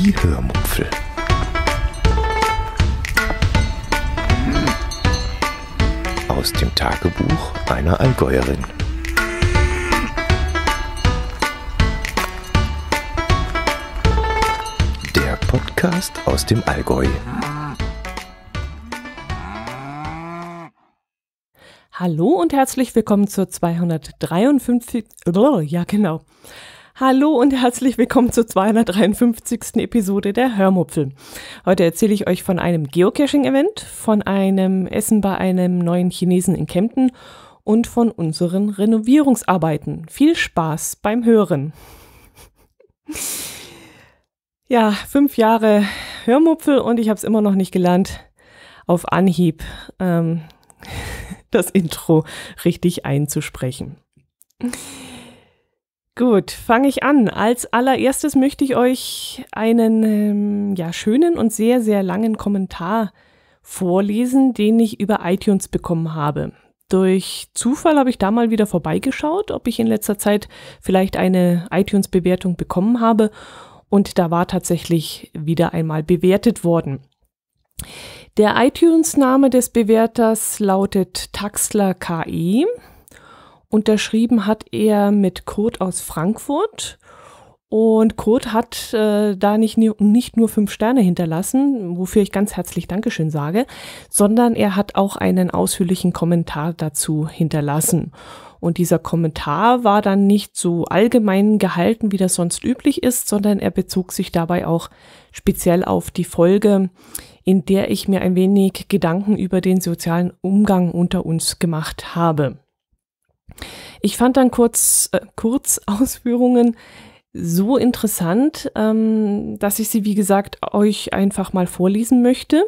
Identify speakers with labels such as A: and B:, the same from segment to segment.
A: die Hörmupfel. Hm. Aus dem Tagebuch einer Allgäuerin. Der Podcast aus dem Allgäu. Hallo und herzlich willkommen zur 253. Ja, genau. Hallo und herzlich willkommen zur 253. Episode der Hörmupfel. Heute erzähle ich euch von einem Geocaching-Event, von einem Essen bei einem neuen Chinesen in Kempten und von unseren Renovierungsarbeiten. Viel Spaß beim Hören. Ja, fünf Jahre Hörmupfel und ich habe es immer noch nicht gelernt, auf Anhieb ähm, das Intro richtig einzusprechen. Gut, fange ich an. Als allererstes möchte ich euch einen ähm, ja, schönen und sehr, sehr langen Kommentar vorlesen, den ich über iTunes bekommen habe. Durch Zufall habe ich da mal wieder vorbeigeschaut, ob ich in letzter Zeit vielleicht eine iTunes-Bewertung bekommen habe. Und da war tatsächlich wieder einmal bewertet worden. Der iTunes-Name des Bewerters lautet Taxler KI. Unterschrieben hat er mit Kurt aus Frankfurt. Und Kurt hat äh, da nicht, nicht nur fünf Sterne hinterlassen, wofür ich ganz herzlich Dankeschön sage, sondern er hat auch einen ausführlichen Kommentar dazu hinterlassen. Und dieser Kommentar war dann nicht so allgemein gehalten, wie das sonst üblich ist, sondern er bezog sich dabei auch speziell auf die Folge, in der ich mir ein wenig Gedanken über den sozialen Umgang unter uns gemacht habe. Ich fand dann kurz äh, Kurzausführungen so interessant, ähm, dass ich sie, wie gesagt, euch einfach mal vorlesen möchte.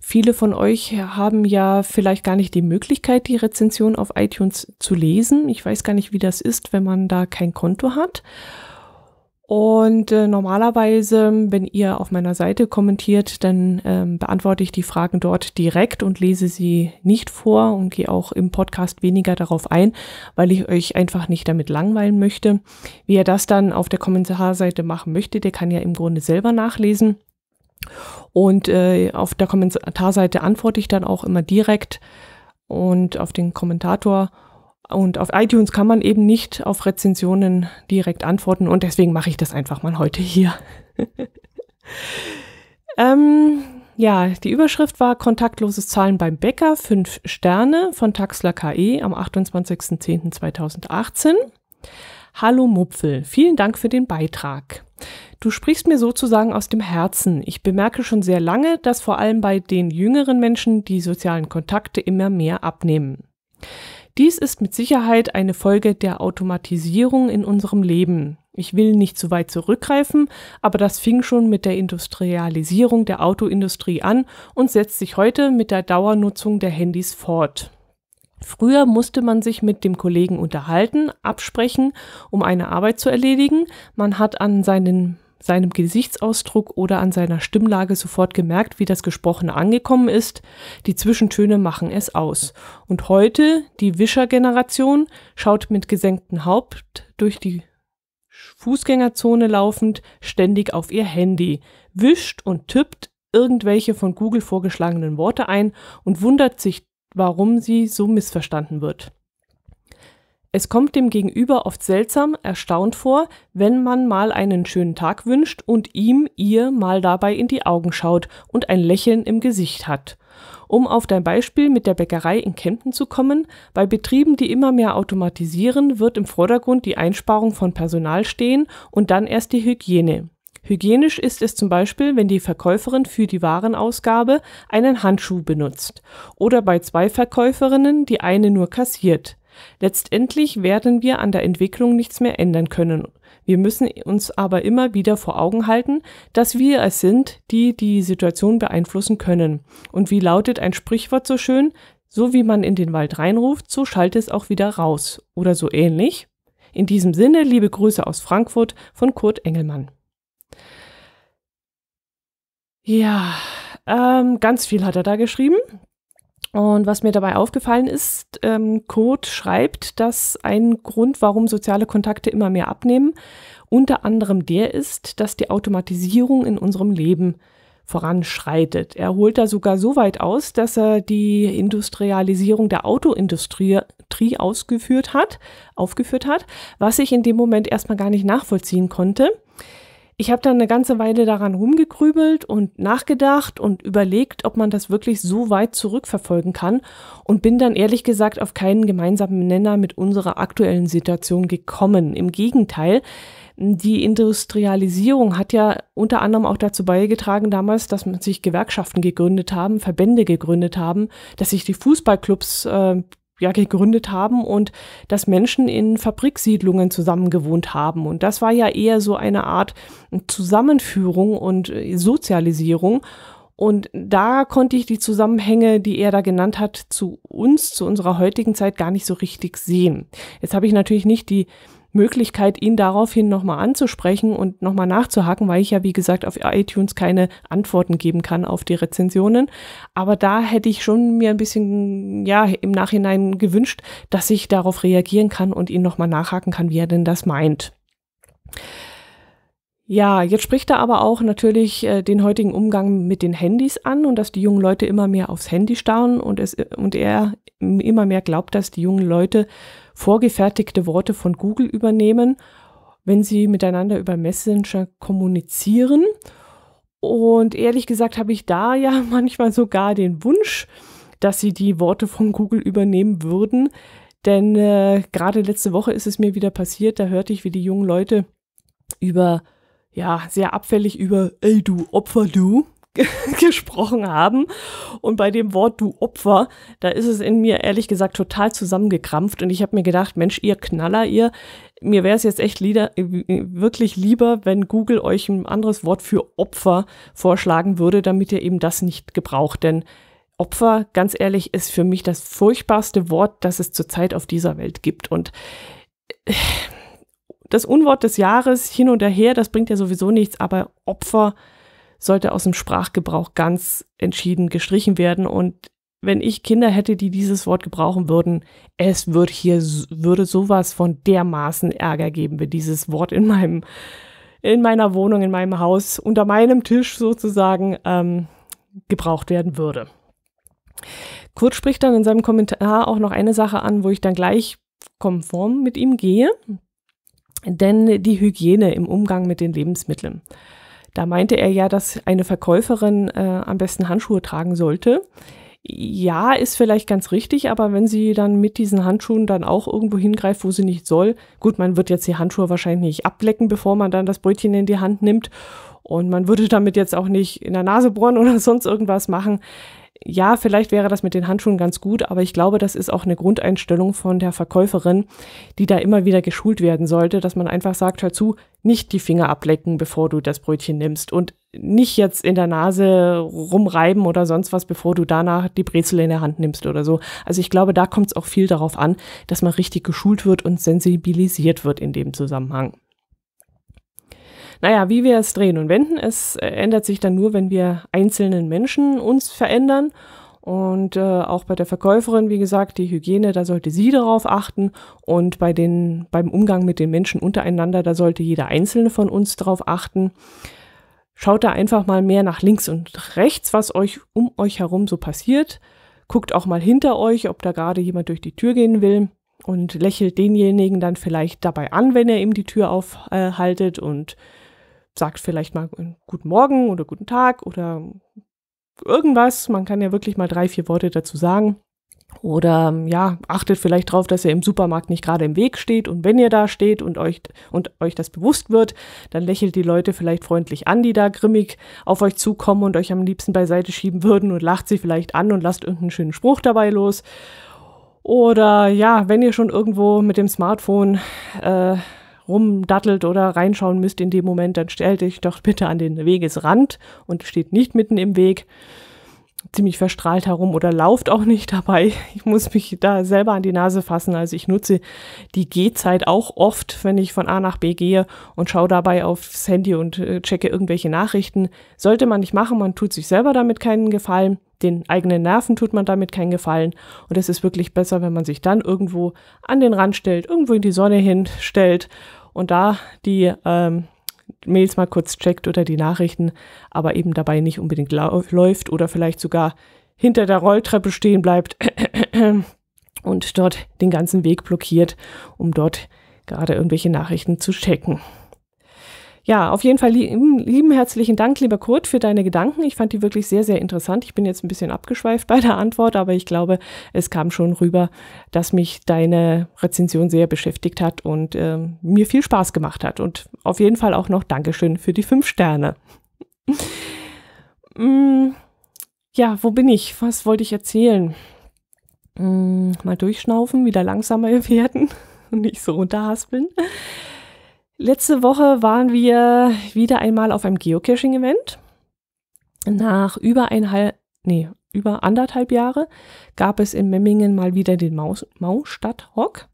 A: Viele von euch haben ja vielleicht gar nicht die Möglichkeit, die Rezension auf iTunes zu lesen. Ich weiß gar nicht, wie das ist, wenn man da kein Konto hat. Und äh, normalerweise, wenn ihr auf meiner Seite kommentiert, dann ähm, beantworte ich die Fragen dort direkt und lese sie nicht vor und gehe auch im Podcast weniger darauf ein, weil ich euch einfach nicht damit langweilen möchte. Wie ihr das dann auf der Kommentarseite machen möchtet, der kann ja im Grunde selber nachlesen. Und äh, auf der Kommentarseite antworte ich dann auch immer direkt und auf den Kommentator und auf iTunes kann man eben nicht auf Rezensionen direkt antworten und deswegen mache ich das einfach mal heute hier. ähm, ja, die Überschrift war Kontaktloses Zahlen beim Bäcker, 5 Sterne von Taxler KE am 28.10.2018. Hallo Mupfel, vielen Dank für den Beitrag. Du sprichst mir sozusagen aus dem Herzen. Ich bemerke schon sehr lange, dass vor allem bei den jüngeren Menschen die sozialen Kontakte immer mehr abnehmen. Dies ist mit Sicherheit eine Folge der Automatisierung in unserem Leben. Ich will nicht zu weit zurückgreifen, aber das fing schon mit der Industrialisierung der Autoindustrie an und setzt sich heute mit der Dauernutzung der Handys fort. Früher musste man sich mit dem Kollegen unterhalten, absprechen, um eine Arbeit zu erledigen. Man hat an seinen seinem Gesichtsausdruck oder an seiner Stimmlage sofort gemerkt, wie das Gesprochene angekommen ist. Die Zwischentöne machen es aus. Und heute, die Wischer-Generation, schaut mit gesenktem Haupt durch die Fußgängerzone laufend ständig auf ihr Handy, wischt und tippt irgendwelche von Google vorgeschlagenen Worte ein und wundert sich, warum sie so missverstanden wird. Es kommt dem Gegenüber oft seltsam, erstaunt vor, wenn man mal einen schönen Tag wünscht und ihm, ihr mal dabei in die Augen schaut und ein Lächeln im Gesicht hat. Um auf dein Beispiel mit der Bäckerei in Kempten zu kommen, bei Betrieben, die immer mehr automatisieren, wird im Vordergrund die Einsparung von Personal stehen und dann erst die Hygiene. Hygienisch ist es zum Beispiel, wenn die Verkäuferin für die Warenausgabe einen Handschuh benutzt oder bei zwei Verkäuferinnen die eine nur kassiert. Letztendlich werden wir an der Entwicklung nichts mehr ändern können. Wir müssen uns aber immer wieder vor Augen halten, dass wir es sind, die die Situation beeinflussen können. Und wie lautet ein Sprichwort so schön? So wie man in den Wald reinruft, so schallt es auch wieder raus. Oder so ähnlich. In diesem Sinne, liebe Grüße aus Frankfurt von Kurt Engelmann. Ja, ähm, ganz viel hat er da geschrieben. Und was mir dabei aufgefallen ist, ähm, Kurt schreibt, dass ein Grund, warum soziale Kontakte immer mehr abnehmen, unter anderem der ist, dass die Automatisierung in unserem Leben voranschreitet. Er holt da sogar so weit aus, dass er die Industrialisierung der Autoindustrie ausgeführt hat, aufgeführt hat, was ich in dem Moment erstmal gar nicht nachvollziehen konnte. Ich habe dann eine ganze Weile daran rumgegrübelt und nachgedacht und überlegt, ob man das wirklich so weit zurückverfolgen kann und bin dann ehrlich gesagt auf keinen gemeinsamen Nenner mit unserer aktuellen Situation gekommen. Im Gegenteil, die Industrialisierung hat ja unter anderem auch dazu beigetragen damals, dass man sich Gewerkschaften gegründet haben, Verbände gegründet haben, dass sich die Fußballclubs äh, ja, gegründet haben und dass Menschen in Fabriksiedlungen zusammengewohnt haben. Und das war ja eher so eine Art Zusammenführung und äh, Sozialisierung. Und da konnte ich die Zusammenhänge, die er da genannt hat, zu uns, zu unserer heutigen Zeit gar nicht so richtig sehen. Jetzt habe ich natürlich nicht die Möglichkeit, ihn daraufhin nochmal anzusprechen und nochmal nachzuhaken, weil ich ja, wie gesagt, auf iTunes keine Antworten geben kann auf die Rezensionen. Aber da hätte ich schon mir ein bisschen, ja, im Nachhinein gewünscht, dass ich darauf reagieren kann und ihn nochmal nachhaken kann, wie er denn das meint. Ja, jetzt spricht er aber auch natürlich äh, den heutigen Umgang mit den Handys an und dass die jungen Leute immer mehr aufs Handy starren und, es, und er immer mehr glaubt, dass die jungen Leute vorgefertigte Worte von Google übernehmen, wenn sie miteinander über Messenger kommunizieren. Und ehrlich gesagt habe ich da ja manchmal sogar den Wunsch, dass sie die Worte von Google übernehmen würden. Denn äh, gerade letzte Woche ist es mir wieder passiert, da hörte ich, wie die jungen Leute über, ja, sehr abfällig über, ey du Opfer du gesprochen haben. Und bei dem Wort du Opfer, da ist es in mir ehrlich gesagt total zusammengekrampft. Und ich habe mir gedacht, Mensch, ihr Knaller, ihr, mir wäre es jetzt echt lieder, wirklich lieber, wenn Google euch ein anderes Wort für Opfer vorschlagen würde, damit ihr eben das nicht gebraucht. Denn Opfer, ganz ehrlich, ist für mich das furchtbarste Wort, das es zurzeit auf dieser Welt gibt. Und äh, das Unwort des Jahres hin und her, das bringt ja sowieso nichts, aber Opfer sollte aus dem Sprachgebrauch ganz entschieden gestrichen werden. Und wenn ich Kinder hätte, die dieses Wort gebrauchen würden, es würde hier würde sowas von dermaßen Ärger geben, wenn dieses Wort in meinem in meiner Wohnung, in meinem Haus, unter meinem Tisch sozusagen ähm, gebraucht werden würde. Kurt spricht dann in seinem Kommentar auch noch eine Sache an, wo ich dann gleich konform mit ihm gehe, denn die Hygiene im Umgang mit den Lebensmitteln. Da meinte er ja, dass eine Verkäuferin äh, am besten Handschuhe tragen sollte. Ja, ist vielleicht ganz richtig, aber wenn sie dann mit diesen Handschuhen dann auch irgendwo hingreift, wo sie nicht soll, gut, man wird jetzt die Handschuhe wahrscheinlich nicht ablecken, bevor man dann das Brötchen in die Hand nimmt. Und man würde damit jetzt auch nicht in der Nase bohren oder sonst irgendwas machen ja, vielleicht wäre das mit den Handschuhen ganz gut, aber ich glaube, das ist auch eine Grundeinstellung von der Verkäuferin, die da immer wieder geschult werden sollte, dass man einfach sagt, hör zu, nicht die Finger ablecken, bevor du das Brötchen nimmst und nicht jetzt in der Nase rumreiben oder sonst was, bevor du danach die Brezel in der Hand nimmst oder so. Also ich glaube, da kommt es auch viel darauf an, dass man richtig geschult wird und sensibilisiert wird in dem Zusammenhang. Naja, wie wir es drehen und wenden, es äh, ändert sich dann nur, wenn wir einzelnen Menschen uns verändern. Und äh, auch bei der Verkäuferin, wie gesagt, die Hygiene, da sollte sie darauf achten. Und bei den, beim Umgang mit den Menschen untereinander, da sollte jeder Einzelne von uns darauf achten. Schaut da einfach mal mehr nach links und rechts, was euch um euch herum so passiert. Guckt auch mal hinter euch, ob da gerade jemand durch die Tür gehen will und lächelt denjenigen dann vielleicht dabei an, wenn er ihm die Tür aufhaltet äh, und sagt vielleicht mal äh, guten Morgen oder guten Tag oder irgendwas. Man kann ja wirklich mal drei, vier Worte dazu sagen. Oder ähm, ja, achtet vielleicht darauf, dass ihr im Supermarkt nicht gerade im Weg steht und wenn ihr da steht und euch, und euch das bewusst wird, dann lächelt die Leute vielleicht freundlich an, die da grimmig auf euch zukommen und euch am liebsten beiseite schieben würden und lacht sie vielleicht an und lasst irgendeinen schönen Spruch dabei los. Oder ja, wenn ihr schon irgendwo mit dem Smartphone äh, rumdattelt oder reinschauen müsst in dem Moment, dann stellt euch doch bitte an den Wegesrand und steht nicht mitten im Weg ziemlich verstrahlt herum oder lauft auch nicht dabei. Ich muss mich da selber an die Nase fassen. Also ich nutze die Gehzeit auch oft, wenn ich von A nach B gehe und schaue dabei aufs Handy und äh, checke irgendwelche Nachrichten. Sollte man nicht machen, man tut sich selber damit keinen Gefallen. Den eigenen Nerven tut man damit keinen Gefallen. Und es ist wirklich besser, wenn man sich dann irgendwo an den Rand stellt, irgendwo in die Sonne hinstellt und da die ähm, Mails mal kurz checkt oder die Nachrichten, aber eben dabei nicht unbedingt läuft oder vielleicht sogar hinter der Rolltreppe stehen bleibt und dort den ganzen Weg blockiert, um dort gerade irgendwelche Nachrichten zu checken. Ja, auf jeden Fall lieben, hm, lieben herzlichen Dank, lieber Kurt, für deine Gedanken. Ich fand die wirklich sehr, sehr interessant. Ich bin jetzt ein bisschen abgeschweift bei der Antwort, aber ich glaube, es kam schon rüber, dass mich deine Rezension sehr beschäftigt hat und äh, mir viel Spaß gemacht hat. Und auf jeden Fall auch noch Dankeschön für die fünf Sterne. Hm, ja, wo bin ich? Was wollte ich erzählen? Hm, mal durchschnaufen, wieder langsamer werden und nicht so runterhaspeln. Letzte Woche waren wir wieder einmal auf einem Geocaching-Event. Nach über einhalb, nee, über anderthalb Jahre gab es in Memmingen mal wieder den maustadt Maustadthock.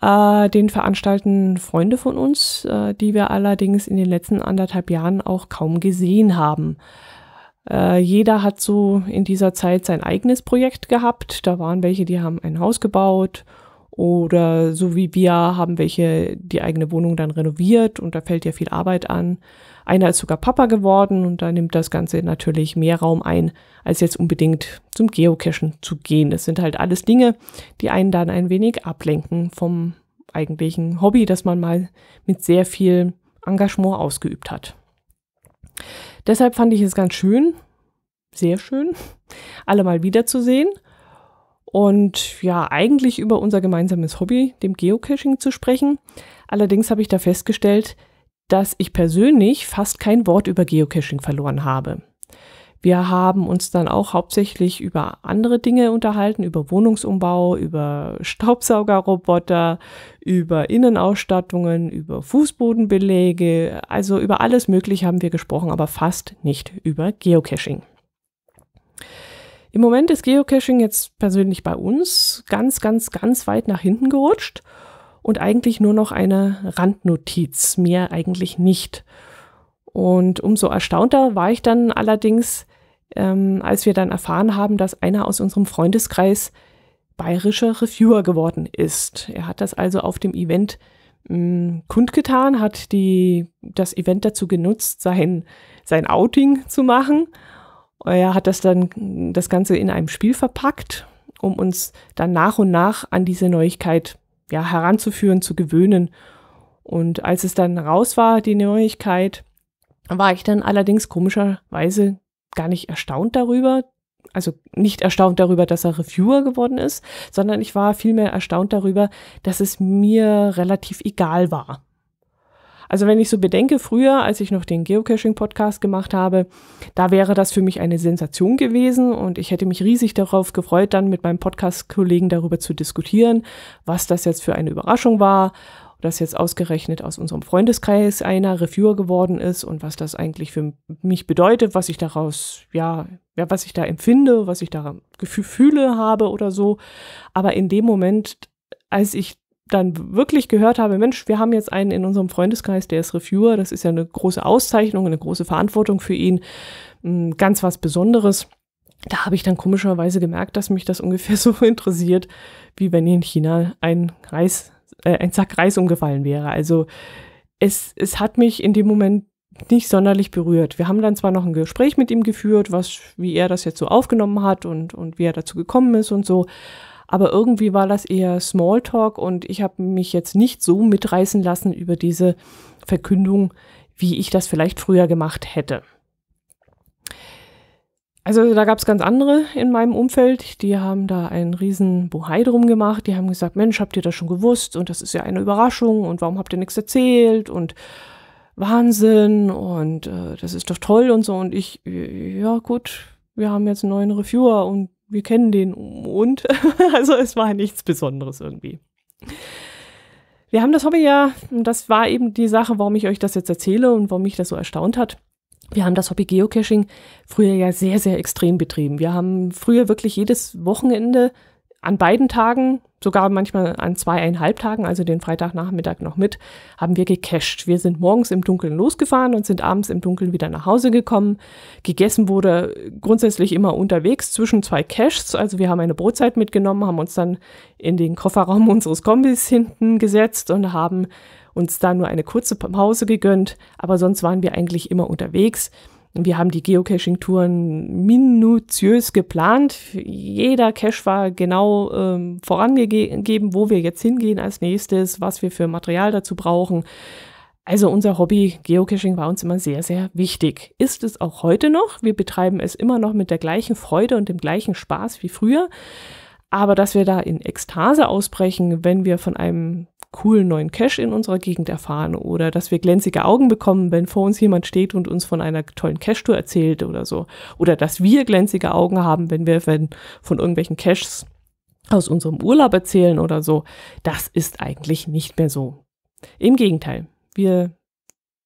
A: Äh, den veranstalten Freunde von uns, äh, die wir allerdings in den letzten anderthalb Jahren auch kaum gesehen haben. Äh, jeder hat so in dieser Zeit sein eigenes Projekt gehabt. Da waren welche, die haben ein Haus gebaut oder so wie wir haben welche die eigene Wohnung dann renoviert und da fällt ja viel Arbeit an. Einer ist sogar Papa geworden und da nimmt das Ganze natürlich mehr Raum ein, als jetzt unbedingt zum Geocachen zu gehen. Das sind halt alles Dinge, die einen dann ein wenig ablenken vom eigentlichen Hobby, das man mal mit sehr viel Engagement ausgeübt hat. Deshalb fand ich es ganz schön, sehr schön, alle mal wiederzusehen und ja, eigentlich über unser gemeinsames Hobby, dem Geocaching, zu sprechen. Allerdings habe ich da festgestellt, dass ich persönlich fast kein Wort über Geocaching verloren habe. Wir haben uns dann auch hauptsächlich über andere Dinge unterhalten, über Wohnungsumbau, über Staubsaugerroboter, über Innenausstattungen, über Fußbodenbeläge, also über alles Mögliche haben wir gesprochen, aber fast nicht über Geocaching. Im Moment ist Geocaching jetzt persönlich bei uns ganz, ganz, ganz weit nach hinten gerutscht und eigentlich nur noch eine Randnotiz, mehr eigentlich nicht. Und umso erstaunter war ich dann allerdings, ähm, als wir dann erfahren haben, dass einer aus unserem Freundeskreis bayerischer Reviewer geworden ist. Er hat das also auf dem Event mh, hm, kundgetan, hat die, das Event dazu genutzt, sein, sein Outing zu machen er hat das dann das Ganze in einem Spiel verpackt, um uns dann nach und nach an diese Neuigkeit ja, heranzuführen, zu gewöhnen. Und als es dann raus war, die Neuigkeit, war ich dann allerdings komischerweise gar nicht erstaunt darüber. Also nicht erstaunt darüber, dass er Reviewer geworden ist, sondern ich war vielmehr erstaunt darüber, dass es mir relativ egal war. Also wenn ich so bedenke, früher, als ich noch den Geocaching-Podcast gemacht habe, da wäre das für mich eine Sensation gewesen und ich hätte mich riesig darauf gefreut, dann mit meinem Podcast-Kollegen darüber zu diskutieren, was das jetzt für eine Überraschung war, dass jetzt ausgerechnet aus unserem Freundeskreis einer Reviewer geworden ist und was das eigentlich für mich bedeutet, was ich daraus, ja, ja was ich da empfinde, was ich da Gefühle habe oder so. Aber in dem Moment, als ich dann wirklich gehört habe, Mensch, wir haben jetzt einen in unserem Freundeskreis, der ist Reviewer, das ist ja eine große Auszeichnung, eine große Verantwortung für ihn, hm, ganz was Besonderes. Da habe ich dann komischerweise gemerkt, dass mich das ungefähr so interessiert, wie wenn in China ein Reis, äh, ein Sack Reis umgefallen wäre. Also es, es hat mich in dem Moment nicht sonderlich berührt. Wir haben dann zwar noch ein Gespräch mit ihm geführt, was, wie er das jetzt so aufgenommen hat und, und wie er dazu gekommen ist und so, aber irgendwie war das eher Smalltalk und ich habe mich jetzt nicht so mitreißen lassen über diese Verkündung, wie ich das vielleicht früher gemacht hätte. Also da gab es ganz andere in meinem Umfeld, die haben da einen riesen Bohai drum gemacht, die haben gesagt, Mensch, habt ihr das schon gewusst und das ist ja eine Überraschung und warum habt ihr nichts erzählt und Wahnsinn und äh, das ist doch toll und so und ich, äh, ja gut, wir haben jetzt einen neuen Reviewer und wir kennen den und also es war nichts Besonderes irgendwie. Wir haben das Hobby ja, das war eben die Sache, warum ich euch das jetzt erzähle und warum mich das so erstaunt hat. Wir haben das Hobby Geocaching früher ja sehr, sehr extrem betrieben. Wir haben früher wirklich jedes Wochenende an beiden Tagen, sogar manchmal an zweieinhalb Tagen, also den Freitagnachmittag noch mit, haben wir gecached. Wir sind morgens im Dunkeln losgefahren und sind abends im Dunkeln wieder nach Hause gekommen. Gegessen wurde grundsätzlich immer unterwegs zwischen zwei Caches. Also wir haben eine Brotzeit mitgenommen, haben uns dann in den Kofferraum unseres Kombis hinten gesetzt und haben uns da nur eine kurze Pause gegönnt. Aber sonst waren wir eigentlich immer unterwegs. Wir haben die Geocaching-Touren minutiös geplant. Jeder Cache war genau ähm, vorangegeben, wo wir jetzt hingehen als nächstes, was wir für Material dazu brauchen. Also unser Hobby Geocaching war uns immer sehr, sehr wichtig. Ist es auch heute noch? Wir betreiben es immer noch mit der gleichen Freude und dem gleichen Spaß wie früher. Aber dass wir da in Ekstase ausbrechen, wenn wir von einem coolen neuen Cache in unserer Gegend erfahren oder dass wir glänzige Augen bekommen, wenn vor uns jemand steht und uns von einer tollen Cache-Tour erzählt oder so. Oder dass wir glänzige Augen haben, wenn wir von irgendwelchen Caches aus unserem Urlaub erzählen oder so. Das ist eigentlich nicht mehr so. Im Gegenteil, wir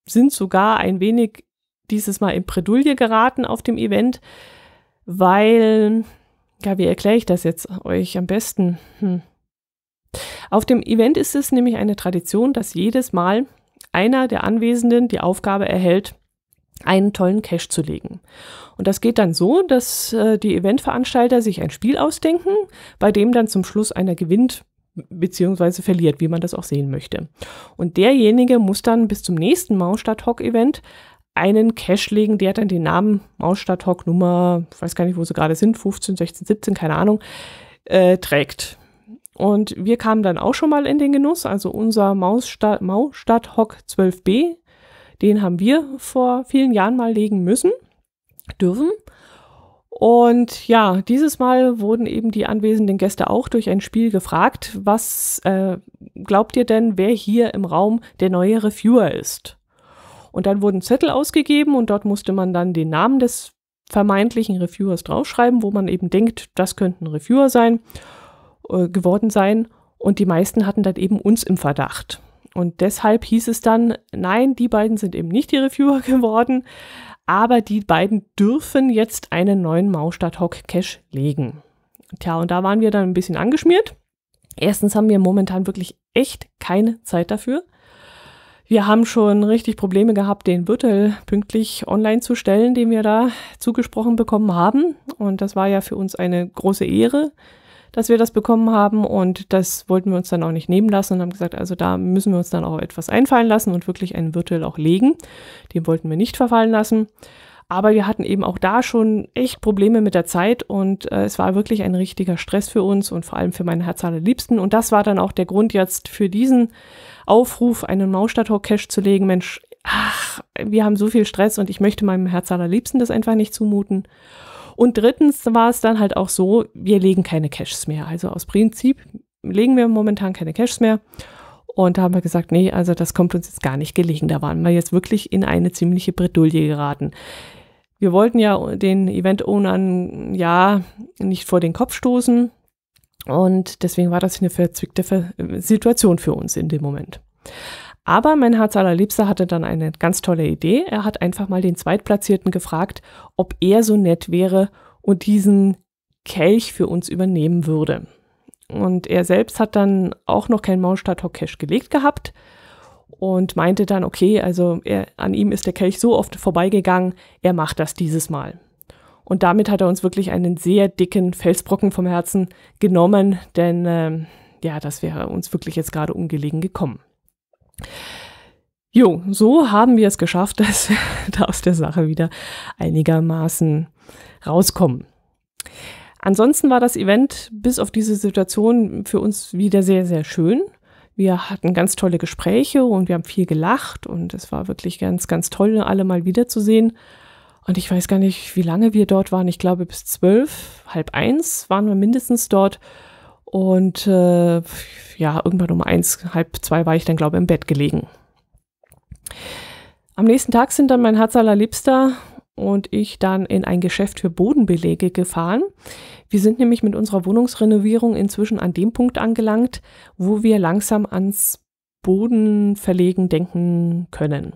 A: sind sogar ein wenig dieses Mal in Predulie geraten auf dem Event, weil, ja, wie erkläre ich das jetzt euch am besten? Hm. Auf dem Event ist es nämlich eine Tradition, dass jedes Mal einer der Anwesenden die Aufgabe erhält, einen tollen Cache zu legen. Und das geht dann so, dass äh, die Eventveranstalter sich ein Spiel ausdenken, bei dem dann zum Schluss einer gewinnt bzw. verliert, wie man das auch sehen möchte. Und derjenige muss dann bis zum nächsten Mausstadt-Hock-Event einen Cache legen, der dann den Namen Mausstadt-Hock Nummer, ich weiß gar nicht, wo sie gerade sind, 15, 16, 17, keine Ahnung, äh, trägt. Und wir kamen dann auch schon mal in den Genuss, also unser Maussta Hock 12b, den haben wir vor vielen Jahren mal legen müssen, dürfen. Und ja, dieses Mal wurden eben die anwesenden Gäste auch durch ein Spiel gefragt, was äh, glaubt ihr denn, wer hier im Raum der neue Reviewer ist? Und dann wurden Zettel ausgegeben und dort musste man dann den Namen des vermeintlichen Reviewers draufschreiben, wo man eben denkt, das könnte ein Reviewer sein. Äh, geworden sein. Und die meisten hatten dann eben uns im Verdacht. Und deshalb hieß es dann, nein, die beiden sind eben nicht die Reviewer geworden, aber die beiden dürfen jetzt einen neuen Maustadt Hock Cache legen. Tja, und da waren wir dann ein bisschen angeschmiert. Erstens haben wir momentan wirklich echt keine Zeit dafür. Wir haben schon richtig Probleme gehabt, den Wirtel pünktlich online zu stellen, den wir da zugesprochen bekommen haben. Und das war ja für uns eine große Ehre, dass wir das bekommen haben und das wollten wir uns dann auch nicht nehmen lassen und haben gesagt, also da müssen wir uns dann auch etwas einfallen lassen und wirklich einen Virtual auch legen. Den wollten wir nicht verfallen lassen. Aber wir hatten eben auch da schon echt Probleme mit der Zeit und äh, es war wirklich ein richtiger Stress für uns und vor allem für meine Herz Liebsten. Und das war dann auch der Grund jetzt für diesen Aufruf, einen Maustadthock-Cache zu legen. Mensch, ach, wir haben so viel Stress und ich möchte meinem Herz Liebsten das einfach nicht zumuten. Und drittens war es dann halt auch so, wir legen keine Caches mehr. Also aus Prinzip legen wir momentan keine Caches mehr. Und da haben wir gesagt, nee, also das kommt uns jetzt gar nicht gelegen. Da waren wir jetzt wirklich in eine ziemliche Bredouille geraten. Wir wollten ja den Event-Ownern ja nicht vor den Kopf stoßen. Und deswegen war das eine verzwickte Situation für uns in dem Moment. Aber mein Herz allerliebster hatte dann eine ganz tolle Idee. Er hat einfach mal den Zweitplatzierten gefragt, ob er so nett wäre und diesen Kelch für uns übernehmen würde. Und er selbst hat dann auch noch kein maulstadt Cash gelegt gehabt und meinte dann, okay, also er, an ihm ist der Kelch so oft vorbeigegangen, er macht das dieses Mal. Und damit hat er uns wirklich einen sehr dicken Felsbrocken vom Herzen genommen, denn äh, ja, das wäre uns wirklich jetzt gerade ungelegen gekommen. Jo, so haben wir es geschafft, dass wir da aus der Sache wieder einigermaßen rauskommen. Ansonsten war das Event bis auf diese Situation für uns wieder sehr, sehr schön. Wir hatten ganz tolle Gespräche und wir haben viel gelacht und es war wirklich ganz, ganz toll, alle mal wiederzusehen. Und ich weiß gar nicht, wie lange wir dort waren. Ich glaube, bis zwölf, halb eins waren wir mindestens dort. Und äh, ja, irgendwann um eins, halb zwei war ich dann, glaube ich, im Bett gelegen. Am nächsten Tag sind dann mein Herz aller Liebster und ich dann in ein Geschäft für Bodenbelege gefahren. Wir sind nämlich mit unserer Wohnungsrenovierung inzwischen an dem Punkt angelangt, wo wir langsam ans Bodenverlegen denken können.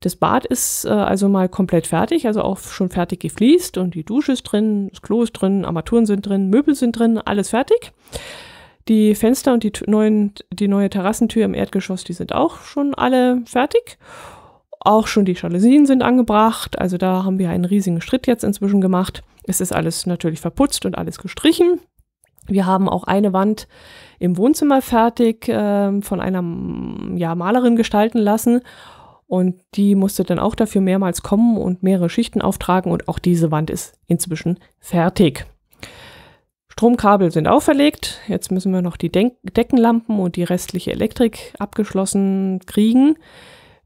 A: Das Bad ist äh, also mal komplett fertig, also auch schon fertig gefliest und die Dusche ist drin, das Klo ist drin, Armaturen sind drin, Möbel sind drin, alles fertig. Die Fenster und die, neuen, die neue Terrassentür im Erdgeschoss, die sind auch schon alle fertig. Auch schon die Jalousien sind angebracht, also da haben wir einen riesigen Schritt jetzt inzwischen gemacht. Es ist alles natürlich verputzt und alles gestrichen. Wir haben auch eine Wand im Wohnzimmer fertig äh, von einer ja, Malerin gestalten lassen und die musste dann auch dafür mehrmals kommen und mehrere Schichten auftragen und auch diese Wand ist inzwischen fertig. Stromkabel sind auch verlegt. Jetzt müssen wir noch die De Deckenlampen und die restliche Elektrik abgeschlossen kriegen.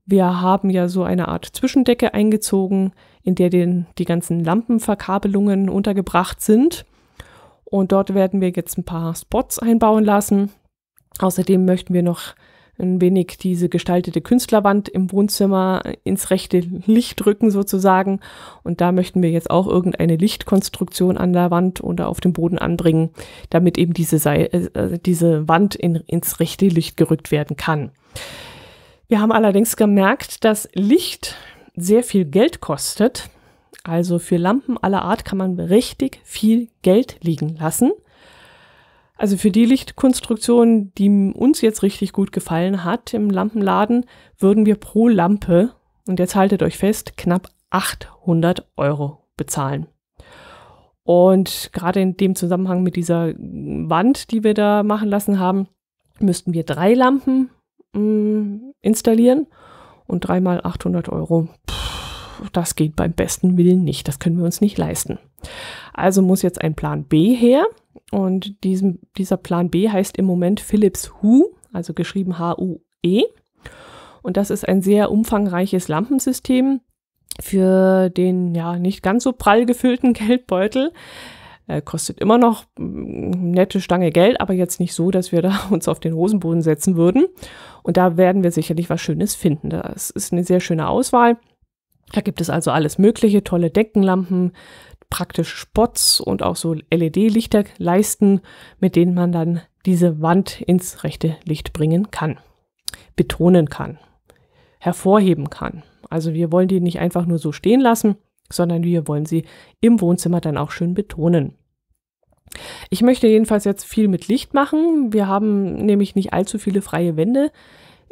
A: Wir haben ja so eine Art Zwischendecke eingezogen, in der den, die ganzen Lampenverkabelungen untergebracht sind. Und dort werden wir jetzt ein paar Spots einbauen lassen. Außerdem möchten wir noch ein wenig diese gestaltete Künstlerwand im Wohnzimmer ins rechte Licht rücken sozusagen. Und da möchten wir jetzt auch irgendeine Lichtkonstruktion an der Wand oder auf dem Boden anbringen, damit eben diese, Seil, äh, äh, diese Wand in, ins rechte Licht gerückt werden kann. Wir haben allerdings gemerkt, dass Licht sehr viel Geld kostet. Also für Lampen aller Art kann man richtig viel Geld liegen lassen. Also für die Lichtkonstruktion, die uns jetzt richtig gut gefallen hat im Lampenladen, würden wir pro Lampe, und jetzt haltet euch fest, knapp 800 Euro bezahlen. Und gerade in dem Zusammenhang mit dieser Wand, die wir da machen lassen haben, müssten wir drei Lampen mh, hm, installieren und dreimal 800 Euro. Puh das geht beim besten Willen nicht, das können wir uns nicht leisten. Also muss jetzt ein Plan B her und diesem, dieser Plan B heißt im Moment Philips Hue, also geschrieben H-U-E. Und das ist ein sehr umfangreiches Lampensystem für den ja nicht ganz so prall gefüllten Geldbeutel kostet immer noch hm, nette Stange Geld, aber jetzt nicht so, dass wir da uns auf den Hosenboden setzen würden. Und da werden wir sicherlich was Schönes finden. Das ist eine sehr schöne Auswahl. Da gibt es also alles Mögliche, tolle Deckenlampen, praktische Spots und auch so LED-Lichterleisten, mit denen man dann diese Wand ins rechte Licht bringen kann, betonen kann, hervorheben kann. Also wir wollen die nicht einfach nur so stehen lassen, sondern wir wollen sie im Wohnzimmer dann auch schön betonen. Ich möchte jedenfalls jetzt viel mit Licht machen. Wir haben nämlich nicht allzu viele freie Wände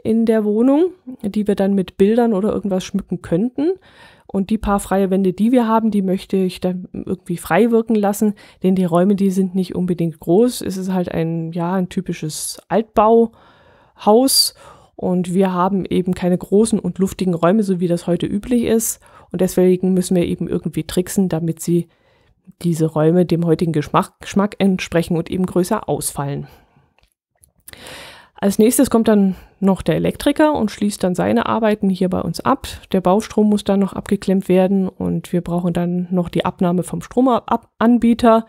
A: in der Wohnung, die wir dann mit Bildern oder irgendwas schmücken könnten. Und die paar freie Wände, die wir haben, die möchte ich dann irgendwie frei wirken lassen, denn die Räume, die sind nicht unbedingt groß. Es ist halt ein, ja, ein typisches Altbauhaus und wir haben eben keine großen und luftigen Räume, so wie das heute üblich ist. Und deswegen müssen wir eben irgendwie tricksen, damit sie diese Räume dem heutigen Geschmack, Geschmack entsprechen und eben größer ausfallen. Als nächstes kommt dann noch der Elektriker und schließt dann seine Arbeiten hier bei uns ab. Der Baustrom muss dann noch abgeklemmt werden und wir brauchen dann noch die Abnahme vom Stromanbieter.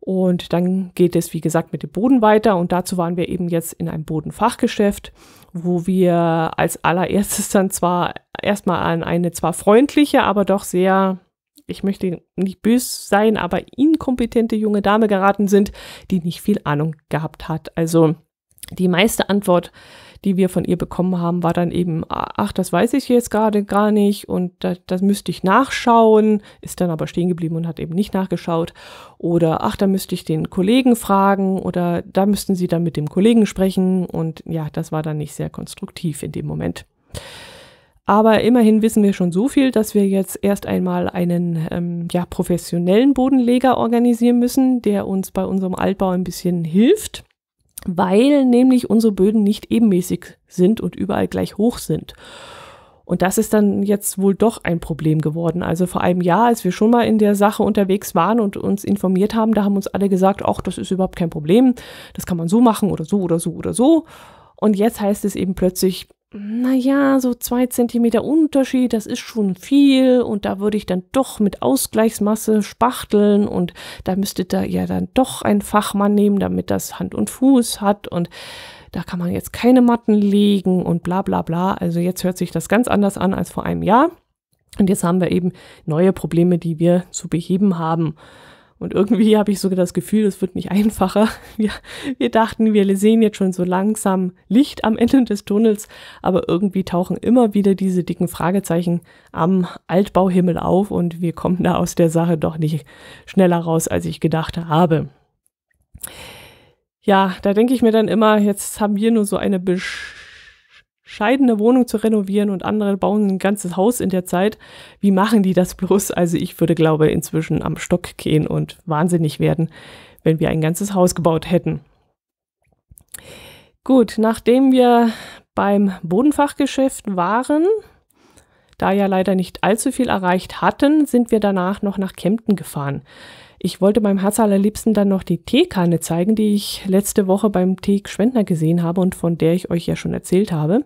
A: Und dann geht es, wie gesagt, mit dem Boden weiter. Und dazu waren wir eben jetzt in einem Bodenfachgeschäft, wo wir als allererstes dann zwar erstmal an eine zwar freundliche, aber doch sehr, ich möchte nicht böse sein, aber inkompetente junge Dame geraten sind, die nicht viel Ahnung gehabt hat. Also die meiste Antwort, die wir von ihr bekommen haben, war dann eben, ach, das weiß ich jetzt gerade gar nicht und das, das müsste ich nachschauen, ist dann aber stehen geblieben und hat eben nicht nachgeschaut. Oder ach, da müsste ich den Kollegen fragen oder da müssten sie dann mit dem Kollegen sprechen und ja, das war dann nicht sehr konstruktiv in dem Moment. Aber immerhin wissen wir schon so viel, dass wir jetzt erst einmal einen ähm, ja, professionellen Bodenleger organisieren müssen, der uns bei unserem Altbau ein bisschen hilft weil nämlich unsere Böden nicht ebenmäßig sind und überall gleich hoch sind. Und das ist dann jetzt wohl doch ein Problem geworden. Also vor einem Jahr, als wir schon mal in der Sache unterwegs waren und uns informiert haben, da haben uns alle gesagt, ach, das ist überhaupt kein Problem, das kann man so machen oder so oder so oder so. Und jetzt heißt es eben plötzlich, naja, so zwei Zentimeter Unterschied, das ist schon viel und da würde ich dann doch mit Ausgleichsmasse spachteln und da müsste da ja dann doch ein Fachmann nehmen, damit das Hand und Fuß hat und da kann man jetzt keine Matten legen und bla bla bla. Also jetzt hört sich das ganz anders an als vor einem Jahr. Und jetzt haben wir eben neue Probleme, die wir zu beheben haben. Und irgendwie habe ich sogar das Gefühl, es wird nicht einfacher. Wir, wir dachten, wir sehen jetzt schon so langsam Licht am Ende des Tunnels, aber irgendwie tauchen immer wieder diese dicken Fragezeichen am Altbauhimmel auf und wir kommen da aus der Sache doch nicht schneller raus, als ich gedacht habe. Ja, da denke ich mir dann immer, jetzt haben wir nur so eine besch scheidende Wohnung zu renovieren und andere bauen ein ganzes Haus in der Zeit. Wie machen die das bloß? Also ich würde, glaube, inzwischen am Stock gehen und wahnsinnig werden, wenn wir ein ganzes Haus gebaut hätten. Gut, nachdem wir beim Bodenfachgeschäft waren, da ja leider nicht allzu viel erreicht hatten, sind wir danach noch nach Kempten gefahren. Ich wollte meinem Herz allerliebsten dann noch die Teekanne zeigen, die ich letzte Woche beim Tee Schwendner gesehen habe und von der ich euch ja schon erzählt habe.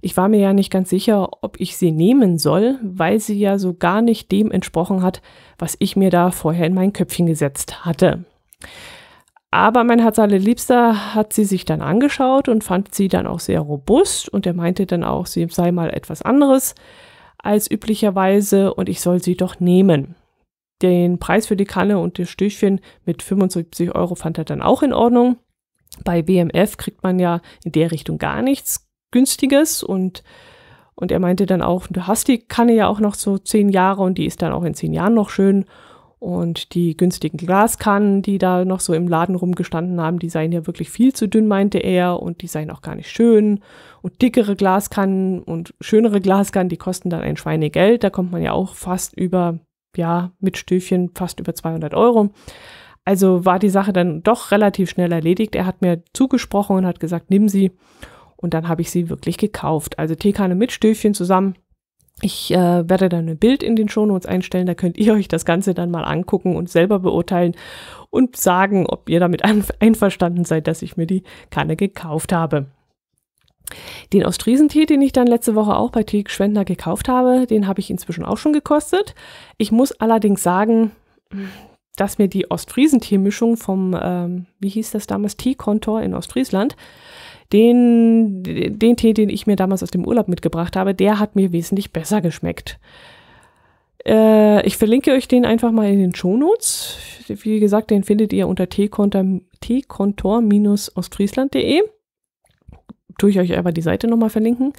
A: Ich war mir ja nicht ganz sicher, ob ich sie nehmen soll, weil sie ja so gar nicht dem entsprochen hat, was ich mir da vorher in mein Köpfchen gesetzt hatte. Aber mein Herz allerliebster hat sie sich dann angeschaut und fand sie dann auch sehr robust und er meinte dann auch, sie sei mal etwas anderes als üblicherweise und ich soll sie doch nehmen. Den Preis für die Kanne und das Stückchen mit 75 Euro fand er dann auch in Ordnung. Bei WMF kriegt man ja in der Richtung gar nichts Günstiges und, und er meinte dann auch, du hast die Kanne ja auch noch so zehn Jahre und die ist dann auch in zehn Jahren noch schön. Und die günstigen Glaskannen, die da noch so im Laden rumgestanden haben, die seien ja wirklich viel zu dünn, meinte er, und die seien auch gar nicht schön. Und dickere Glaskannen und schönere Glaskannen, die kosten dann ein Schweinegeld. Da kommt man ja auch fast über ja, mit Stöfchen fast über 200 Euro. Also war die Sache dann doch relativ schnell erledigt. Er hat mir zugesprochen und hat gesagt, nimm sie. Und dann habe ich sie wirklich gekauft. Also Teekanne mit Stöfchen zusammen. Ich äh, werde dann ein Bild in den Shownotes einstellen, da könnt ihr euch das Ganze dann mal angucken und selber beurteilen und sagen, ob ihr damit einverstanden seid, dass ich mir die Kanne gekauft habe. Den Ostfriesentee, den ich dann letzte Woche auch bei Teek Schwendner gekauft habe, den habe ich inzwischen auch schon gekostet. Ich muss allerdings sagen, dass mir die Ostfriesentee-Mischung vom, ähm, wie hieß das damals, Teekontor in Ostfriesland, den, den Tee, den ich mir damals aus dem Urlaub mitgebracht habe, der hat mir wesentlich besser geschmeckt. Äh, ich verlinke euch den einfach mal in den Shownotes. Wie gesagt, den findet ihr unter teekontor-ostfriesland.de tue ich euch aber die Seite nochmal verlinken,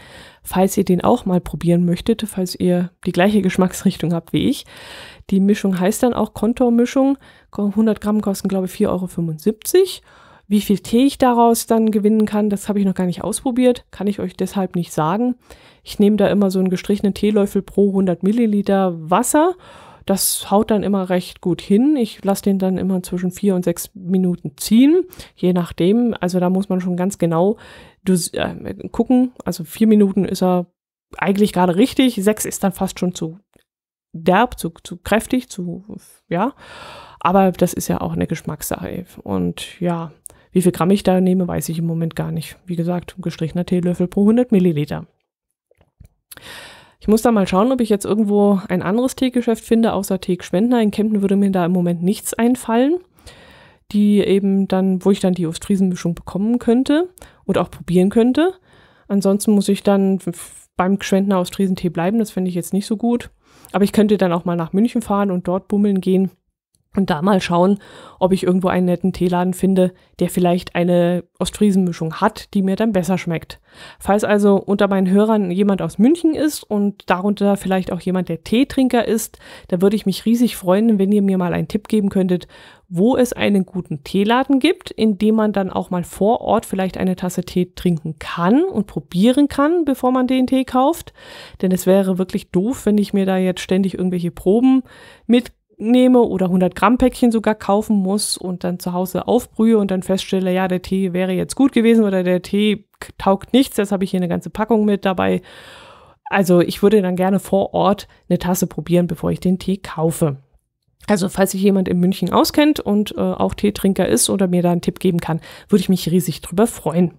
A: falls ihr den auch mal probieren möchtet, falls ihr die gleiche Geschmacksrichtung habt wie ich. Die Mischung heißt dann auch Kontormischung. 100 Gramm kosten, glaube ich, 4,75 Euro. Wie viel Tee ich daraus dann gewinnen kann, das habe ich noch gar nicht ausprobiert, kann ich euch deshalb nicht sagen. Ich nehme da immer so einen gestrichenen Teelöffel pro 100 Milliliter Wasser das haut dann immer recht gut hin. Ich lasse den dann immer zwischen vier und sechs Minuten ziehen, je nachdem. Also da muss man schon ganz genau äh, gucken. Also vier Minuten ist er eigentlich gerade richtig, sechs ist dann fast schon zu derb, zu, zu kräftig, zu, ja. Aber das ist ja auch eine Geschmackssache. Und ja, wie viel Gramm ich da nehme, weiß ich im Moment gar nicht. Wie gesagt, gestrichener Teelöffel pro 100 Milliliter. Ich muss da mal schauen, ob ich jetzt irgendwo ein anderes Teegeschäft finde, außer Teek Schwendner. In Kempten würde mir da im Moment nichts einfallen, die eben dann, wo ich dann die Ostfriesenmischung bekommen könnte und auch probieren könnte. Ansonsten muss ich dann beim Schwendner Ostfriesentee bleiben, das finde ich jetzt nicht so gut. Aber ich könnte dann auch mal nach München fahren und dort bummeln gehen und da mal schauen, ob ich irgendwo einen netten Teeladen finde, der vielleicht eine Ostfriesenmischung hat, die mir dann besser schmeckt. Falls also unter meinen Hörern jemand aus München ist und darunter vielleicht auch jemand, der Teetrinker ist, da würde ich mich riesig freuen, wenn ihr mir mal einen Tipp geben könntet, wo es einen guten Teeladen gibt, in dem man dann auch mal vor Ort vielleicht eine Tasse Tee trinken kann und probieren kann, bevor man den Tee kauft. Denn es wäre wirklich doof, wenn ich mir da jetzt ständig irgendwelche Proben mit nehme oder 100 Gramm Päckchen sogar kaufen muss und dann zu Hause aufbrühe und dann feststelle, ja, der Tee wäre jetzt gut gewesen oder der Tee taugt nichts, das habe ich hier eine ganze Packung mit dabei. Also ich würde dann gerne vor Ort eine Tasse probieren, bevor ich den Tee kaufe. Also falls sich jemand in München auskennt und äh, auch Teetrinker ist oder mir da einen Tipp geben kann, würde ich mich riesig drüber freuen.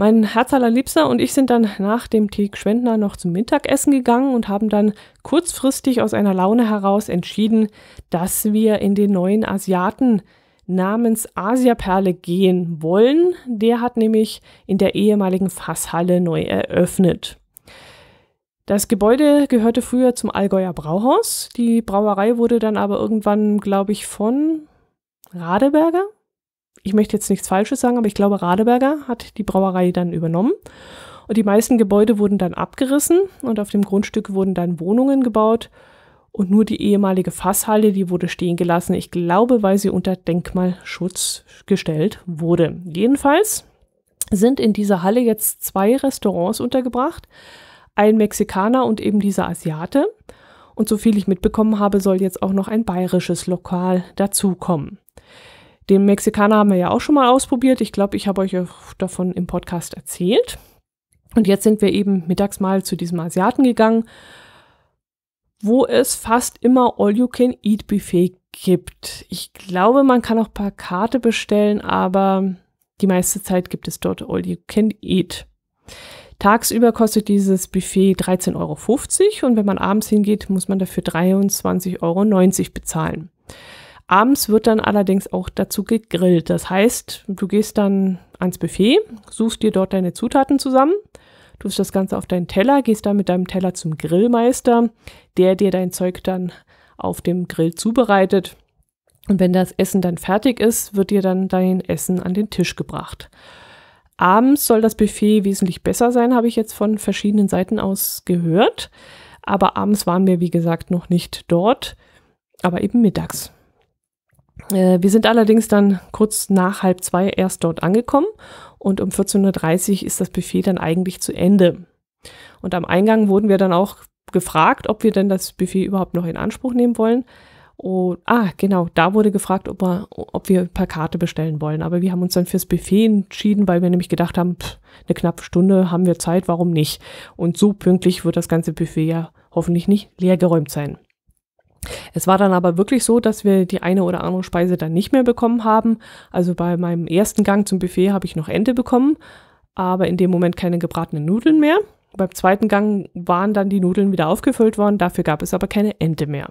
A: Mein Herz allerliebster und ich sind dann nach dem Tee Schwendner noch zum Mittagessen gegangen und haben dann kurzfristig aus einer Laune heraus entschieden, dass wir in den neuen Asiaten namens Asiaperle gehen wollen. Der hat nämlich in der ehemaligen Fasshalle neu eröffnet. Das Gebäude gehörte früher zum Allgäuer Brauhaus. Die Brauerei wurde dann aber irgendwann, glaube ich, von Radeberger ich möchte jetzt nichts Falsches sagen, aber ich glaube, Radeberger hat die Brauerei dann übernommen. Und die meisten Gebäude wurden dann abgerissen und auf dem Grundstück wurden dann Wohnungen gebaut. Und nur die ehemalige Fasshalle, die wurde stehen gelassen. Ich glaube, weil sie unter Denkmalschutz gestellt wurde. Jedenfalls sind in dieser Halle jetzt zwei Restaurants untergebracht. Ein Mexikaner und eben dieser Asiate. Und so viel ich mitbekommen habe, soll jetzt auch noch ein bayerisches Lokal dazukommen. Den Mexikaner haben wir ja auch schon mal ausprobiert. Ich glaube, ich habe euch ja davon im Podcast erzählt. Und jetzt sind wir eben mittags mal zu diesem Asiaten gegangen, wo es fast immer All-You-Can-Eat-Buffet gibt. Ich glaube, man kann auch ein paar Karte bestellen, aber die meiste Zeit gibt es dort All-You-Can-Eat. Tagsüber kostet dieses Buffet 13,50 Euro und wenn man abends hingeht, muss man dafür 23,90 Euro bezahlen. Abends wird dann allerdings auch dazu gegrillt. Das heißt, du gehst dann ans Buffet, suchst dir dort deine Zutaten zusammen, tust das Ganze auf deinen Teller, gehst dann mit deinem Teller zum Grillmeister, der dir dein Zeug dann auf dem Grill zubereitet. Und wenn das Essen dann fertig ist, wird dir dann dein Essen an den Tisch gebracht. Abends soll das Buffet wesentlich besser sein, habe ich jetzt von verschiedenen Seiten aus gehört. Aber abends waren wir, wie gesagt, noch nicht dort, aber eben mittags. Äh, wir sind allerdings dann kurz nach halb zwei erst dort angekommen und um 14.30 Uhr ist das Buffet dann eigentlich zu Ende. Und am Eingang wurden wir dann auch gefragt, ob wir denn das Buffet überhaupt noch in Anspruch nehmen wollen. Und, oh, ah, genau, da wurde gefragt, ob wir, ob wir per Karte bestellen wollen. Aber wir haben uns dann fürs Buffet entschieden, weil wir nämlich gedacht haben, pff, eine knappe Stunde haben wir Zeit, warum nicht? Und so pünktlich wird das ganze Buffet ja hoffentlich nicht leergeräumt sein. Es war dann aber wirklich so, dass wir die eine oder andere Speise dann nicht mehr bekommen haben. Also bei meinem ersten Gang zum Buffet habe ich noch Ente bekommen, aber in dem Moment keine gebratenen Nudeln mehr. Beim zweiten Gang waren dann die Nudeln wieder aufgefüllt worden, dafür gab es aber keine Ente mehr.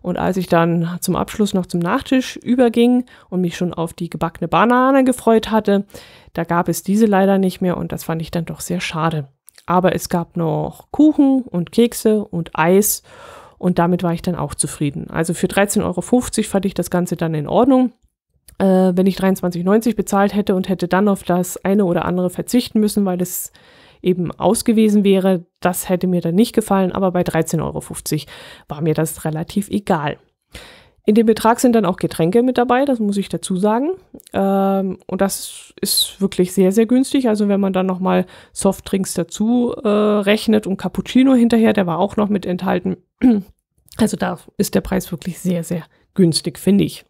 A: Und als ich dann zum Abschluss noch zum Nachtisch überging und mich schon auf die gebackene Banane gefreut hatte, da gab es diese leider nicht mehr und das fand ich dann doch sehr schade. Aber es gab noch Kuchen und Kekse und Eis und damit war ich dann auch zufrieden. Also für 13,50 Euro fand ich das Ganze dann in Ordnung. Äh, wenn ich 23,90 bezahlt hätte und hätte dann auf das eine oder andere verzichten müssen, weil es eben ausgewiesen wäre, das hätte mir dann nicht gefallen. Aber bei 13,50 Euro war mir das relativ egal. In dem Betrag sind dann auch Getränke mit dabei, das muss ich dazu sagen. Ähm, und das ist wirklich sehr, sehr günstig. Also wenn man dann nochmal Softdrinks dazu äh, rechnet und Cappuccino hinterher, der war auch noch mit enthalten. Also da ist der Preis wirklich sehr, sehr günstig, finde ich.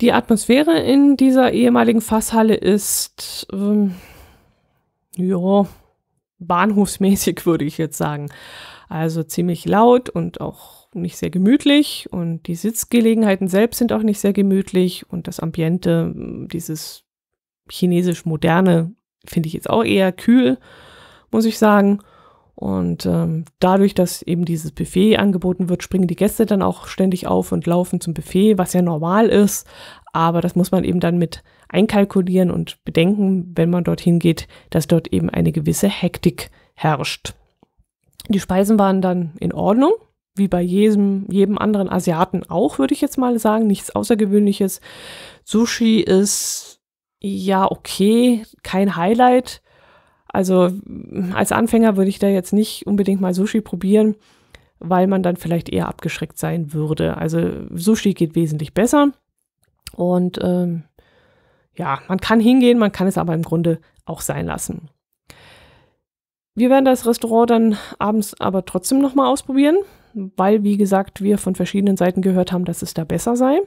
A: Die Atmosphäre in dieser ehemaligen Fasshalle ist, ähm, ja, bahnhofsmäßig würde ich jetzt sagen. Also ziemlich laut und auch nicht sehr gemütlich und die Sitzgelegenheiten selbst sind auch nicht sehr gemütlich und das Ambiente, hm, dieses chinesisch moderne, finde ich jetzt auch eher kühl, muss ich sagen. Und ähm, dadurch, dass eben dieses Buffet angeboten wird, springen die Gäste dann auch ständig auf und laufen zum Buffet, was ja normal ist. Aber das muss man eben dann mit einkalkulieren und bedenken, wenn man dorthin geht, dass dort eben eine gewisse Hektik herrscht. Die Speisen waren dann in Ordnung, wie bei jedem, jedem anderen Asiaten auch, würde ich jetzt mal sagen. Nichts Außergewöhnliches. Sushi ist ja okay, kein Highlight. Also hm, als Anfänger würde ich da jetzt nicht unbedingt mal Sushi probieren, weil man dann vielleicht eher abgeschreckt sein würde. Also Sushi geht wesentlich besser. Und ähm, ja, man kann hingehen, man kann es aber im Grunde auch sein lassen. Wir werden das Restaurant dann abends aber trotzdem nochmal ausprobieren, weil, wie gesagt, wir von verschiedenen Seiten gehört haben, dass es da besser sei.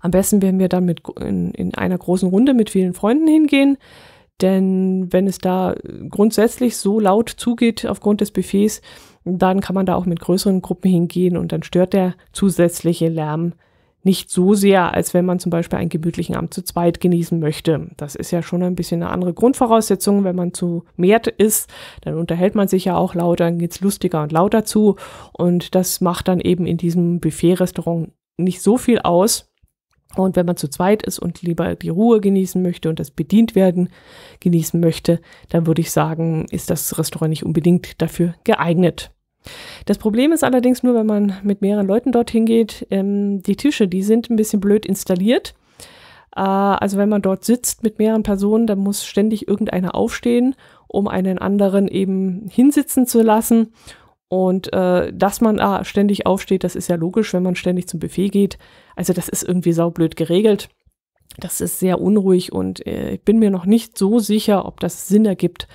A: Am besten werden wir dann mit in, in einer großen Runde mit vielen Freunden hingehen. Denn wenn es da grundsätzlich so laut zugeht aufgrund des Buffets, dann kann man da auch mit größeren Gruppen hingehen und dann stört der zusätzliche Lärm nicht so sehr, als wenn man zum Beispiel einen gemütlichen Abend zu zweit genießen möchte. Das ist ja schon ein bisschen eine andere Grundvoraussetzung. Wenn man zu mehrt ist, dann unterhält man sich ja auch lauter, dann geht's lustiger und lauter zu. Und das macht dann eben in diesem Buffet-Restaurant nicht so viel aus. Und wenn man zu zweit ist und lieber die Ruhe genießen möchte und das Bedientwerden genießen möchte, dann würde ich sagen, ist das Restaurant nicht unbedingt dafür geeignet. Das Problem ist allerdings nur, wenn man mit mehreren Leuten dorthin geht, ähm, die Tische, die sind ein bisschen blöd installiert. Äh, also wenn man dort sitzt mit mehreren Personen, dann muss ständig irgendeiner aufstehen, um einen anderen eben hinsitzen zu lassen. Und äh, dass man ah, ständig aufsteht, das ist ja logisch, wenn man ständig zum Buffet geht. Also das ist irgendwie saublöd geregelt. Das ist sehr unruhig und äh, ich bin mir noch nicht so sicher, ob das Sinn ergibt,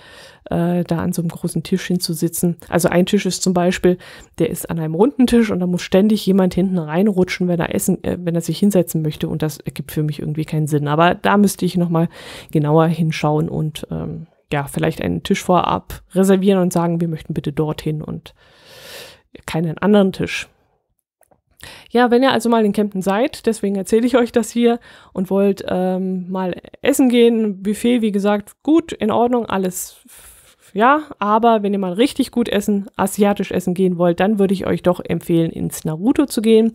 A: äh, da an so einem großen Tisch hinzusitzen. Also ein Tisch ist zum Beispiel, der ist an einem runden Tisch und da muss ständig jemand hinten reinrutschen, wenn er essen, äh, wenn er sich hinsetzen möchte und das ergibt für mich irgendwie keinen Sinn. Aber da müsste ich nochmal genauer hinschauen und ähm, ja vielleicht einen Tisch vorab reservieren und sagen, wir möchten bitte dorthin und keinen anderen Tisch. Ja, wenn ihr also mal in Kempten seid, deswegen erzähle ich euch das hier und wollt ähm, mal essen gehen, Buffet, wie gesagt, gut, in Ordnung, alles ja, aber wenn ihr mal richtig gut essen, asiatisch essen gehen wollt, dann würde ich euch doch empfehlen, ins Naruto zu gehen.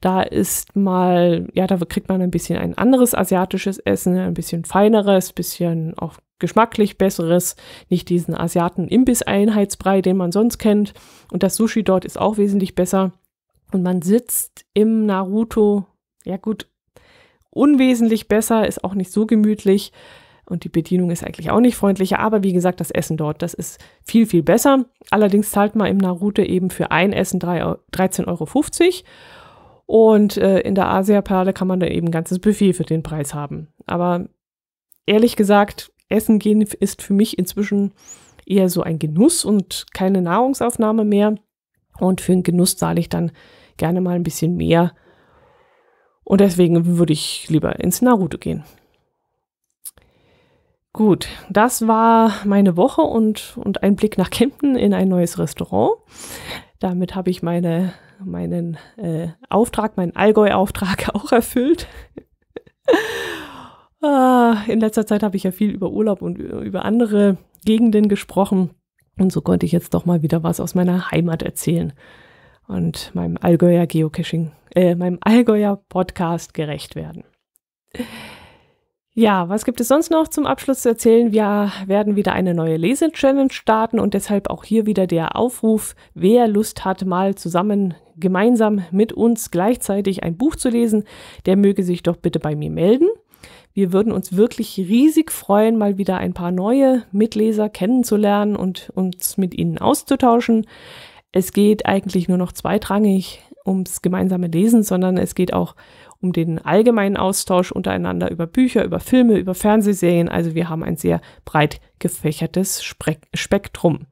A: Da ist mal, ja, da kriegt man ein bisschen ein anderes asiatisches Essen, ein bisschen feineres, bisschen auch geschmacklich besseres, nicht diesen Asiaten Imbiss-Einheitsbrei, den man sonst kennt. Und das Sushi dort ist auch wesentlich besser. Und man sitzt im Naruto, ja gut, unwesentlich besser, ist auch nicht so gemütlich und die Bedienung ist eigentlich auch nicht freundlicher, aber wie gesagt, das Essen dort, das ist viel, viel besser. Allerdings zahlt man im Naruto eben für ein Essen 13,50 Euro und äh, in der Asia-Perle kann man da eben ein ganzes Buffet für den Preis haben. Aber ehrlich gesagt, Essen gehen ist für mich inzwischen eher so ein Genuss und keine Nahrungsaufnahme mehr. Und für den Genuss zahle ich dann gerne mal ein bisschen mehr. Und deswegen würde ich lieber ins Naruto gehen. Gut, das war meine Woche und, und ein Blick nach Kempten in ein neues Restaurant. Damit habe ich meine, meinen äh, Auftrag, meinen Allgäu-Auftrag auch erfüllt. Ah, in letzter Zeit habe ich ja viel über Urlaub und über andere Gegenden gesprochen. Und so konnte ich jetzt doch mal wieder was aus meiner Heimat erzählen und meinem Allgäuer Geocaching, äh, meinem Allgäuer Podcast gerecht werden. Ja, was gibt es sonst noch zum Abschluss zu erzählen? Wir werden wieder eine neue Lese-Challenge starten und deshalb auch hier wieder der Aufruf, wer Lust hat, mal zusammen, gemeinsam mit uns gleichzeitig ein Buch zu lesen, der möge sich doch bitte bei mir melden. Wir würden uns wirklich riesig freuen, mal wieder ein paar neue Mitleser kennenzulernen und uns mit ihnen auszutauschen. Es geht eigentlich nur noch zweitrangig ums gemeinsame Lesen, sondern es geht auch um den allgemeinen Austausch untereinander über Bücher, über Filme, über Fernsehserien. Also wir haben ein sehr breit gefächertes Spektrum.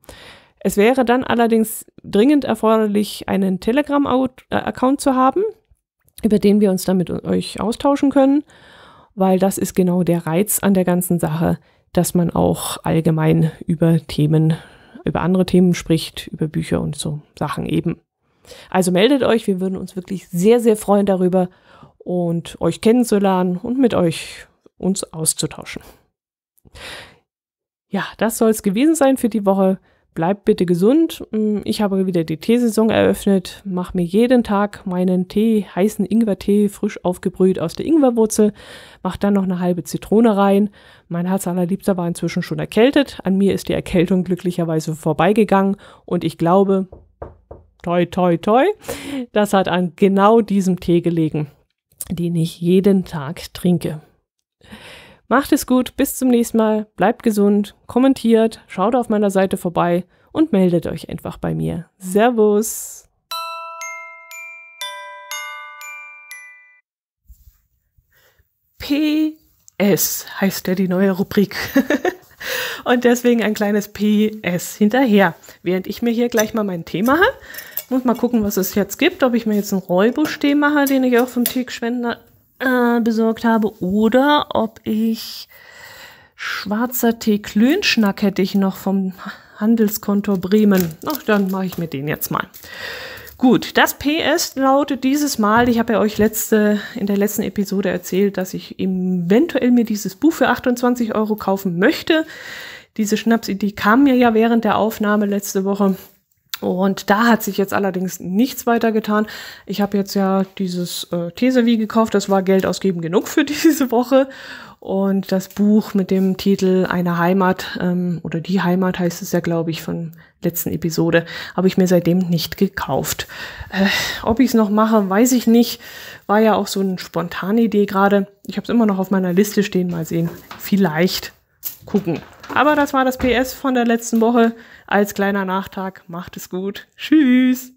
A: Es wäre dann allerdings dringend erforderlich, einen Telegram-Account äh, zu haben, über den wir uns dann mit euch austauschen können weil das ist genau der Reiz an der ganzen Sache, dass man auch allgemein über Themen, über andere Themen spricht, über Bücher und so Sachen eben. Also meldet euch, wir würden uns wirklich sehr, sehr freuen darüber und euch kennenzulernen und mit euch uns auszutauschen. Ja, das soll es gewesen sein für die Woche bleibt bitte gesund. Mm, ich habe wieder die Teesaison eröffnet, mach mir jeden Tag meinen Tee, heißen Ingwertee, frisch aufgebrüht aus der Ingwerwurzel, mach dann noch eine halbe Zitrone rein. Mein Herz allerliebster war inzwischen schon erkältet. An mir ist die Erkältung glücklicherweise vorbeigegangen und ich glaube, toi, toi, toi, das hat an genau diesem Tee gelegen, den ich jeden Tag trinke. Macht es gut, bis zum nächsten Mal, bleibt gesund, kommentiert, schaut auf meiner Seite vorbei und meldet euch einfach bei mir. Servus! PS heißt ja die neue Rubrik. und deswegen ein kleines PS hinterher. Während ich mir hier gleich mal mein Tee mache, muss mal gucken, was es jetzt gibt, ob ich mir jetzt einen Räubusch-Tee mache, den ich auch vom Teekschwender äh, besorgt habe oder ob ich schwarzer Tee Klönschnack hätte ich noch vom Handelskontor Bremen. Ach, dann mache ich mir den jetzt mal. Gut, das PS lautet dieses Mal, ich habe ja euch letzte, in der letzten Episode erzählt, dass ich eventuell mir dieses Buch für 28 Euro kaufen möchte. Diese Schnapsidee kam mir ja während der Aufnahme letzte Woche. Und da hat sich jetzt allerdings nichts weiter getan. Ich habe jetzt ja dieses äh, Thesewie gekauft. Das war Geld ausgeben genug für diese Woche. Und das Buch mit dem Titel Eine Heimat ähm, oder Die Heimat heißt es ja, glaube ich, von letzten Episode, habe ich mir seitdem nicht gekauft. Äh, ob ich es noch mache, weiß ich nicht. War ja auch so eine spontane Idee gerade. Ich habe es immer noch auf meiner Liste stehen. Mal sehen. Vielleicht gucken. Aber das war das PS von der letzten Woche. Als kleiner Nachtrag. Macht es gut. Tschüss.